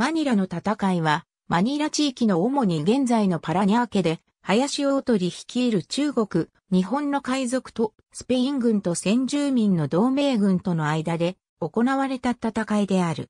マニラの戦いは、マニラ地域の主に現在のパラニャー家で、林大鳥率いる中国、日本の海賊とスペイン軍と先住民の同盟軍との間で行われた戦いである。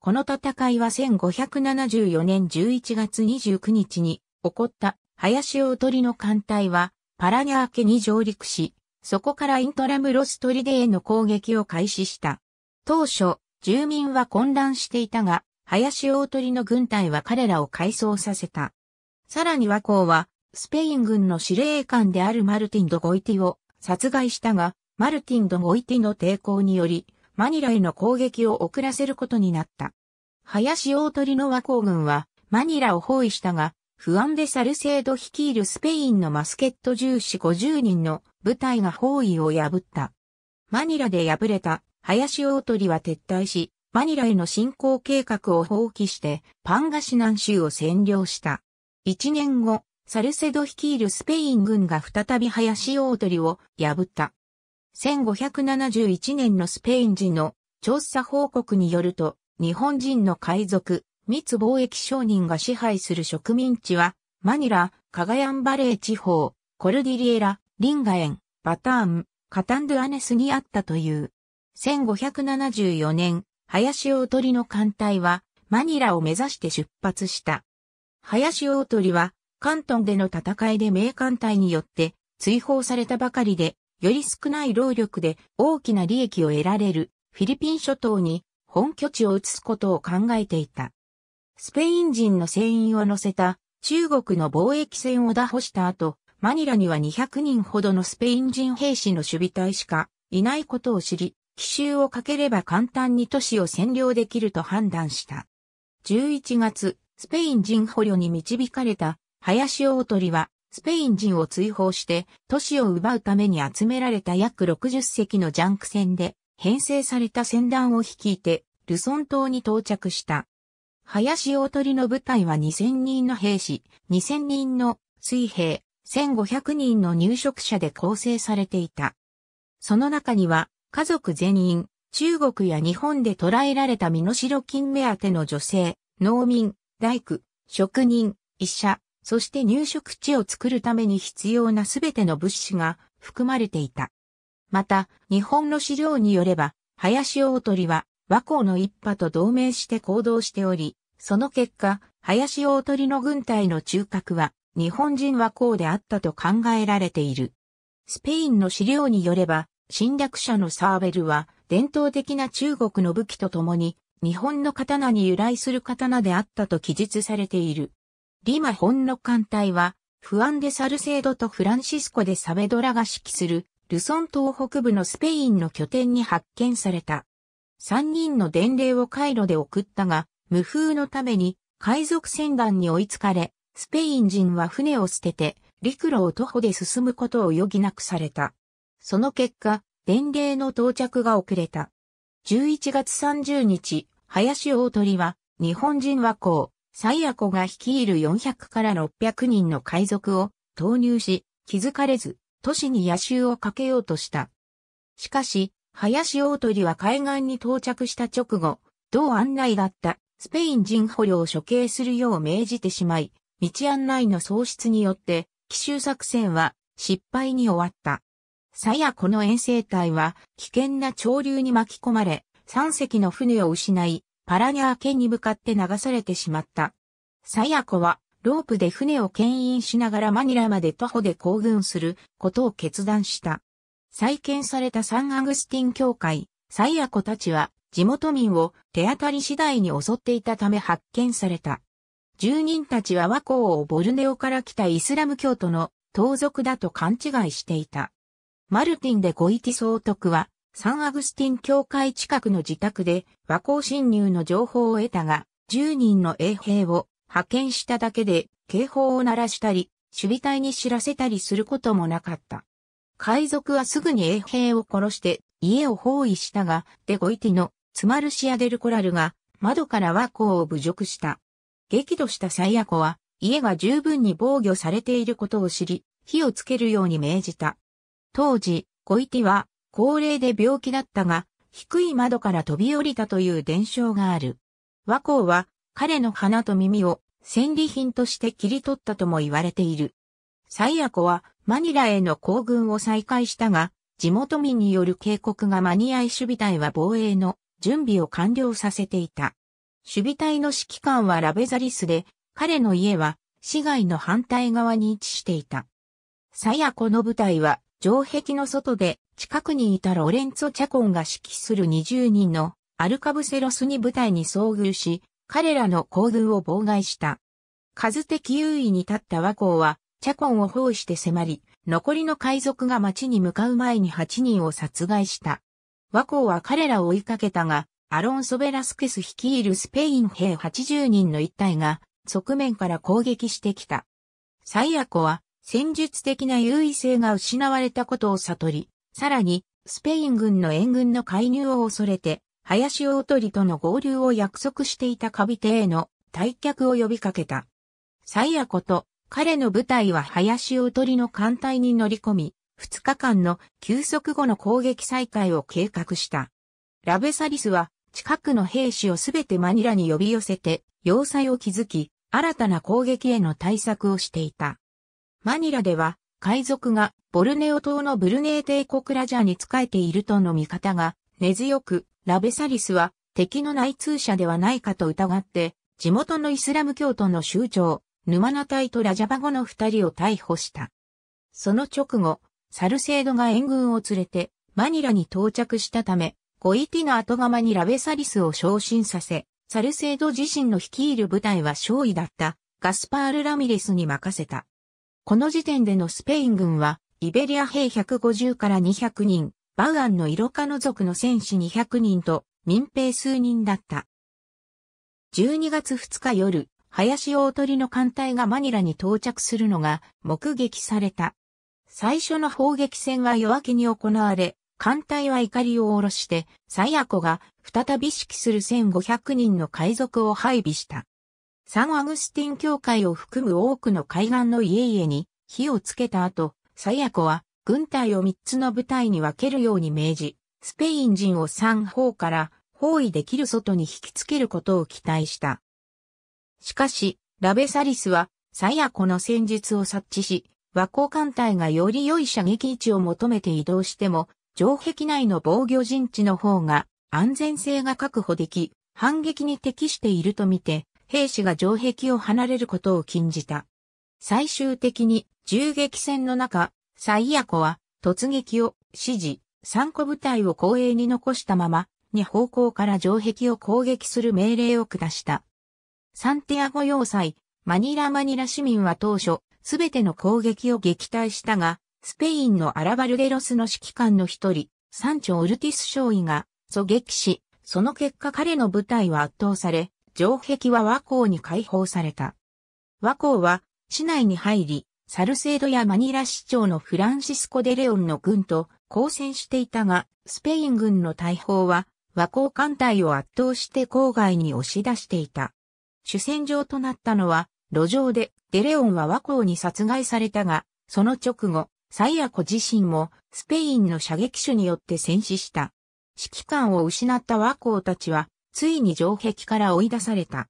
この戦いは1574年11月29日に起こった林大鳥の艦隊はパラニャー家に上陸し、そこからイントラムロストリデへの攻撃を開始した。当初、住民は混乱していたが、林大鳥の軍隊は彼らを改装させた。さらに和光は、スペイン軍の司令官であるマルティン・ド・ゴイティを殺害したが、マルティン・ド・ゴイティの抵抗により、マニラへの攻撃を遅らせることになった。林大鳥の和光軍は、マニラを包囲したが、不安でサルセード率いるスペインのマスケット重視50人の部隊が包囲を破った。マニラで敗れた林大鳥は撤退し、マニラへの侵攻計画を放棄してパンガシナン州を占領した。一年後、サルセド率いるスペイン軍が再び林大鳥を破った。1571年のスペイン人の調査報告によると、日本人の海賊、密貿易商人が支配する植民地は、マニラ、カガヤンバレー地方、コルディリエラ、リンガエン、バターン、カタンドゥアネスにあったという。1574年、林大鳥の艦隊はマニラを目指して出発した。林大鳥は関東での戦いで名艦隊によって追放されたばかりで、より少ない労力で大きな利益を得られるフィリピン諸島に本拠地を移すことを考えていた。スペイン人の船員を乗せた中国の貿易船を打破した後、マニラには200人ほどのスペイン人兵士の守備隊しかいないことを知り、奇襲をかければ簡単に都市を占領できると判断した。11月、スペイン人捕虜に導かれた林大鳥は、スペイン人を追放して、都市を奪うために集められた約60隻のジャンク船で、編成された船団を率いて、ルソン島に到着した。林大鳥の部隊は2000人の兵士、2000人の水兵、1500人の入植者で構成されていた。その中には、家族全員、中国や日本で捕らえられた身代金目当ての女性、農民、大工、職人、医者、そして入植地を作るために必要なすべての物資が含まれていた。また、日本の資料によれば、林大鳥は和光の一派と同盟して行動しており、その結果、林大鳥の軍隊の中核は日本人和光であったと考えられている。スペインの資料によれば、侵略者のサーベルは、伝統的な中国の武器とともに、日本の刀に由来する刀であったと記述されている。リマ本の艦隊は、フアンデ・サルセードとフランシスコでサベドラが指揮する、ルソン島北部のスペインの拠点に発見された。三人の伝令を回路で送ったが、無風のために海賊船団に追いつかれ、スペイン人は船を捨てて、陸路を徒歩で進むことを余儀なくされた。その結果、伝令の到着が遅れた。11月30日、林大鳥は、日本人和光、最夜子が率いる400から600人の海賊を投入し、気づかれず、都市に野襲をかけようとした。しかし、林大鳥は海岸に到着した直後、同案内だったスペイン人捕虜を処刑するよう命じてしまい、道案内の喪失によって、奇襲作戦は失敗に終わった。さやこの遠征隊は危険な潮流に巻き込まれ、3隻の船を失い、パラニャー県に向かって流されてしまった。さや子は、ロープで船を牽引しながらマニラまで徒歩で行軍することを決断した。再建されたサンアグスティン教会、サヤ子コたちは地元民を手当たり次第に襲っていたため発見された。住人たちは和光をボルネオから来たイスラム教徒の盗賊だと勘違いしていた。マルティンでゴイティ総督は、サンアグスティン教会近くの自宅で和光侵入の情報を得たが、10人の衛兵を派遣しただけで警報を鳴らしたり、守備隊に知らせたりすることもなかった。海賊はすぐに衛兵を殺して家を包囲したが、デゴイティのツマルシア・デルコラルが窓から和光を侮辱した。激怒したサイヤコは家が十分に防御されていることを知り、火をつけるように命じた。当時、ゴイティは高齢で病気だったが、低い窓から飛び降りたという伝承がある。和光は彼の鼻と耳を戦利品として切り取ったとも言われている。サイコはマニラへの行軍を再開したが、地元民による警告が間に合い守備隊は防衛の準備を完了させていた。守備隊の指揮官はラベザリスで、彼の家は市街の反対側に位置していた。サヤコの部隊は城壁の外で近くにいたロレンツォ・チャコンが指揮する20人のアルカブセロスに部隊に遭遇し、彼らの行軍を妨害した。数的優位に立った和光は、チャコンを包囲して迫り、残りの海賊が町に向かう前に8人を殺害した。和光は彼らを追いかけたが、アロンソ・ベラスケス率いるスペイン兵80人の一体が、側面から攻撃してきた。サイアコは、戦術的な優位性が失われたことを悟り、さらに、スペイン軍の援軍の介入を恐れて、林大鳥との合流を約束していたカビテへの退却を呼びかけた。サイヤこと、彼の部隊は林大鳥の艦隊に乗り込み、2日間の休息後の攻撃再開を計画した。ラベサリスは、近くの兵士をすべてマニラに呼び寄せて、要塞を築き、新たな攻撃への対策をしていた。マニラでは、海賊がボルネオ島のブルネー帝国ラジャーに仕えているとの見方が根強く、ラベサリスは敵の内通者ではないかと疑って、地元のイスラム教徒の州長、マナ隊とラジャバゴの二人を逮捕した。その直後、サルセードが援軍を連れてマニラに到着したため、ゴイティの後釜にラベサリスを昇進させ、サルセード自身の率いる部隊は勝利だったガスパール・ラミレスに任せた。この時点でのスペイン軍は、イベリア兵150から200人、バウアンのイロカノ族の戦士200人と民兵数人だった。12月2日夜、林大鳥の艦隊がマニラに到着するのが目撃された。最初の砲撃戦は夜明けに行われ、艦隊は怒りを下ろして、サヤコが再び指揮する1500人の海賊を配備した。サンアグスティン教会を含む多くの海岸の家々に火をつけた後、サヤコは軍隊を3つの部隊に分けるように命じ、スペイン人を3方から包囲できる外に引きつけることを期待した。しかし、ラベサリスはサヤコの戦術を察知し、和光艦隊がより良い射撃位置を求めて移動しても、城壁内の防御陣地の方が安全性が確保でき、反撃に適しているとみて、兵士が城壁を離れることを禁じた。最終的に銃撃戦の中、最悪は突撃を指示、3個部隊を後衛に残したまま、に方向から城壁を攻撃する命令を下した。サンティアゴ要塞、マニラマニラ市民は当初、すべての攻撃を撃退したが、スペインのアラバルデロスの指揮官の一人、サンチョ・オルティス少尉が狙撃し、その結果彼の部隊は圧倒され、城壁は和光に解放された。和光は市内に入り、サルセードやマニラ市長のフランシスコ・デレオンの軍と交戦していたが、スペイン軍の大砲は和光艦隊を圧倒して郊外に押し出していた。主戦場となったのは、路上でデレオンは和光に殺害されたが、その直後、サイア子自身もスペインの射撃手によって戦死した。指揮官を失った和光たちはついに城壁から追い出された。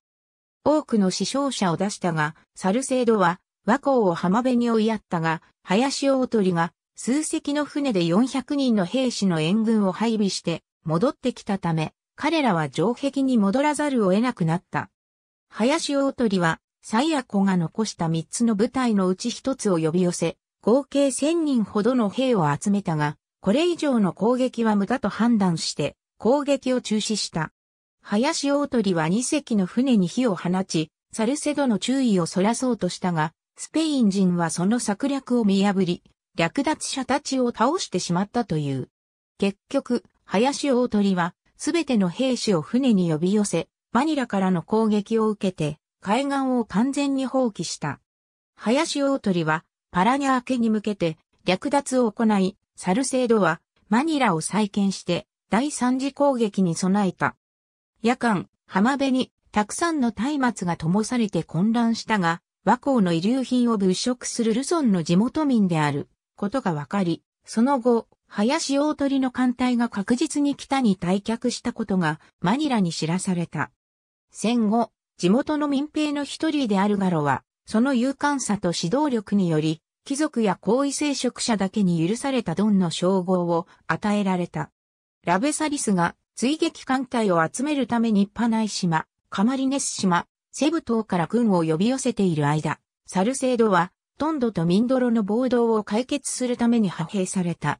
多くの死傷者を出したが、サルセードは和光を浜辺に追いやったが、林大鳥が数隻の船で400人の兵士の援軍を配備して戻ってきたため、彼らは城壁に戻らざるを得なくなった。林大鳥は、サイヤ子が残した3つの部隊のうち1つを呼び寄せ、合計1000人ほどの兵を集めたが、これ以上の攻撃は無駄と判断して、攻撃を中止した。林大鳥は2隻の船に火を放ち、サルセドの注意をそらそうとしたが、スペイン人はその策略を見破り、略奪者たちを倒してしまったという。結局、林大鳥は、すべての兵士を船に呼び寄せ、マニラからの攻撃を受けて、海岸を完全に放棄した。林大鳥は、パラニャー家に向けて、略奪を行い、サルセードは、マニラを再建して、第三次攻撃に備えた。夜間、浜辺にたくさんの松明が灯されて混乱したが、和光の遺留品を物色するルソンの地元民であることがわかり、その後、林大鳥の艦隊が確実に北に退却したことがマニラに知らされた。戦後、地元の民兵の一人であるガロは、その勇敢さと指導力により、貴族や高位聖職者だけに許されたドンの称号を与えられた。ラベサリスが追撃艦隊を集めるためにパナイ島、カマリネス島、セブ島から軍を呼び寄せている間、サルセードは、トンドとミンドロの暴動を解決するために派兵された。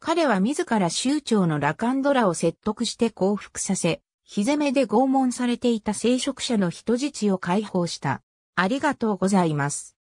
彼は自ら州長のラカンドラを説得して降伏させ、日攻めで拷問されていた聖職者の人質を解放した。ありがとうございます。